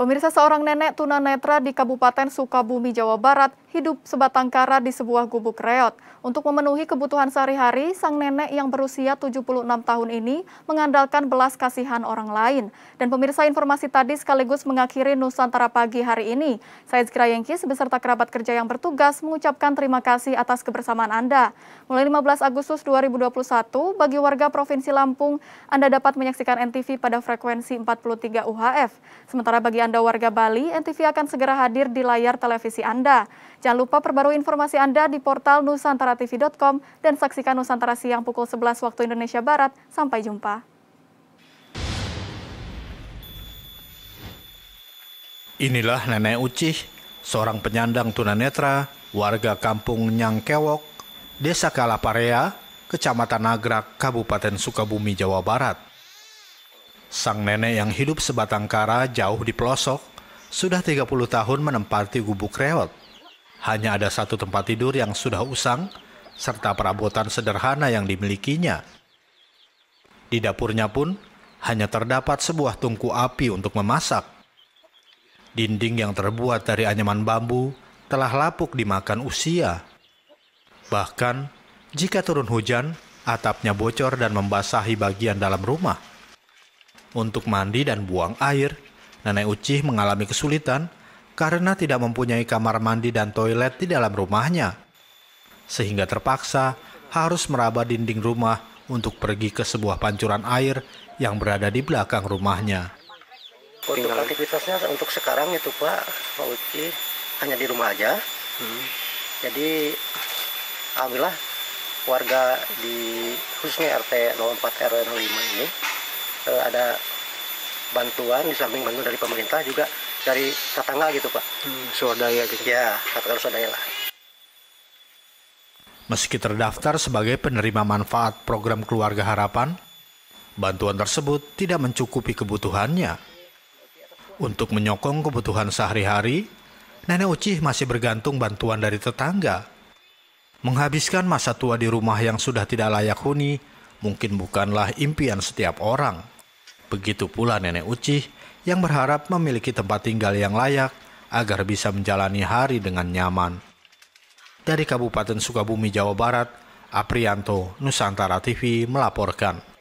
Pemirsa seorang nenek tunanetra di Kabupaten Sukabumi, Jawa Barat hidup sebatang kara di sebuah gubuk reot. Untuk memenuhi kebutuhan sehari-hari, sang nenek yang berusia 76 tahun ini mengandalkan belas kasihan orang lain. Dan pemirsa informasi tadi sekaligus mengakhiri Nusantara Pagi hari ini. Saya Zikra Yengkis beserta kerabat kerja yang bertugas mengucapkan terima kasih atas kebersamaan Anda. Mulai 15 Agustus 2021, bagi warga Provinsi Lampung, Anda dapat menyaksikan NTV pada frekuensi 43 UHF. Sementara bagi Anda anda warga Bali, NTV akan segera hadir di layar televisi Anda. Jangan lupa perbarui informasi Anda di portal nusantaratv.com dan saksikan Nusantara Siang pukul 11 waktu Indonesia Barat. Sampai jumpa. Inilah Nenek Ucih, seorang penyandang tunanetra, warga kampung Nyangkewok, Desa Kalaparea, Kecamatan Nagrak, Kabupaten Sukabumi, Jawa Barat. Sang nenek yang hidup sebatang kara jauh di pelosok, sudah 30 tahun menempati gubuk reot. Hanya ada satu tempat tidur yang sudah usang, serta perabotan sederhana yang dimilikinya. Di dapurnya pun, hanya terdapat sebuah tungku api untuk memasak. Dinding yang terbuat dari anyaman bambu telah lapuk dimakan usia. Bahkan, jika turun hujan, atapnya bocor dan membasahi bagian dalam rumah. Untuk mandi dan buang air, Nenek Ucih mengalami kesulitan karena tidak mempunyai kamar mandi dan toilet di dalam rumahnya. Sehingga terpaksa harus meraba dinding rumah untuk pergi ke sebuah pancuran air yang berada di belakang rumahnya. Untuk aktivitasnya untuk sekarang itu Pak, Pak Uci hanya di rumah aja. Hmm. Jadi alhamdulillah warga di khususnya RT 04 RW 05 ini uh, ada bantuan di samping bantuan dari pemerintah juga dari tetangga gitu pak hmm, swadaya gitu ya katakan swadaya lah meski terdaftar sebagai penerima manfaat program keluarga harapan bantuan tersebut tidak mencukupi kebutuhannya untuk menyokong kebutuhan sehari-hari Nenek Ucih masih bergantung bantuan dari tetangga menghabiskan masa tua di rumah yang sudah tidak layak huni mungkin bukanlah impian setiap orang. Begitu pula nenek Ucih yang berharap memiliki tempat tinggal yang layak agar bisa menjalani hari dengan nyaman. Dari Kabupaten Sukabumi, Jawa Barat, Aprianto, Nusantara TV melaporkan.